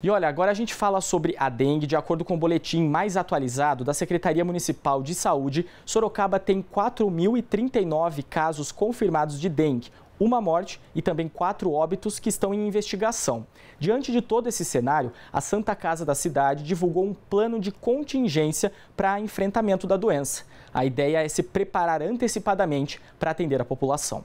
E olha, agora a gente fala sobre a dengue. De acordo com o boletim mais atualizado da Secretaria Municipal de Saúde, Sorocaba tem 4.039 casos confirmados de dengue, uma morte e também quatro óbitos que estão em investigação. Diante de todo esse cenário, a Santa Casa da cidade divulgou um plano de contingência para enfrentamento da doença. A ideia é se preparar antecipadamente para atender a população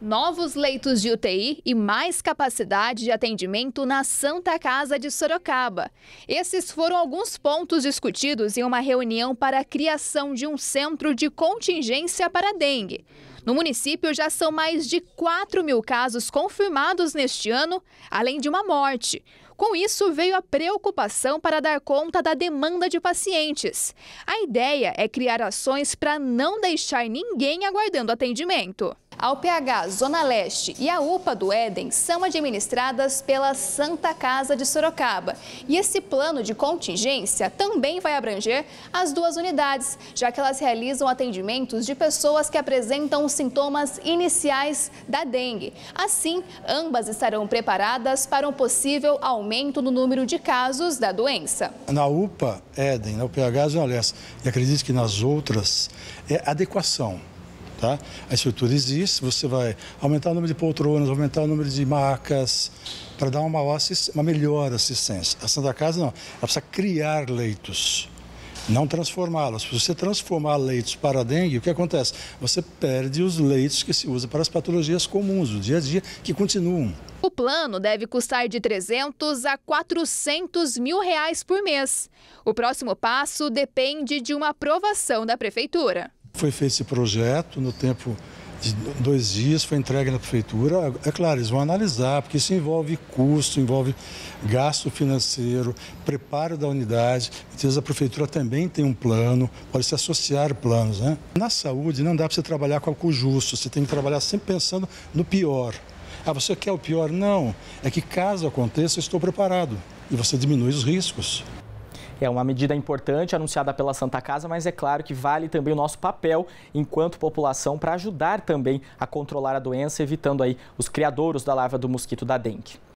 novos leitos de UTI e mais capacidade de atendimento na Santa Casa de Sorocaba. Esses foram alguns pontos discutidos em uma reunião para a criação de um centro de contingência para dengue. No município já são mais de 4 mil casos confirmados neste ano, além de uma morte. Com isso, veio a preocupação para dar conta da demanda de pacientes. A ideia é criar ações para não deixar ninguém aguardando atendimento. A UPH Zona Leste e a UPA do Éden são administradas pela Santa Casa de Sorocaba. E esse plano de contingência também vai abranger as duas unidades, já que elas realizam atendimentos de pessoas que apresentam sintomas iniciais da dengue. Assim, ambas estarão preparadas para um possível aumento no número de casos da doença. Na UPA Éden, na né, UPH Zona Leste, e acredito que nas outras, é adequação Tá? A estrutura existe, você vai aumentar o número de poltronas, aumentar o número de macas, para dar uma, uma melhor assistência. A Santa Casa não, ela precisa criar leitos, não transformá-los. Se você transformar leitos para dengue, o que acontece? Você perde os leitos que se usa para as patologias comuns, do dia a dia, que continuam. O plano deve custar de 300 a 400 mil reais por mês. O próximo passo depende de uma aprovação da prefeitura. Foi feito esse projeto no tempo de dois dias, foi entregue na prefeitura. É claro, eles vão analisar, porque isso envolve custo, envolve gasto financeiro, preparo da unidade. Então, a prefeitura também tem um plano, pode se associar planos. Né? Na saúde, não dá para você trabalhar com algo justo, você tem que trabalhar sempre pensando no pior. Ah, você quer o pior? Não. É que caso aconteça, eu estou preparado. E você diminui os riscos. É uma medida importante anunciada pela Santa Casa, mas é claro que vale também o nosso papel enquanto população para ajudar também a controlar a doença, evitando aí os criadouros da larva do mosquito da dengue.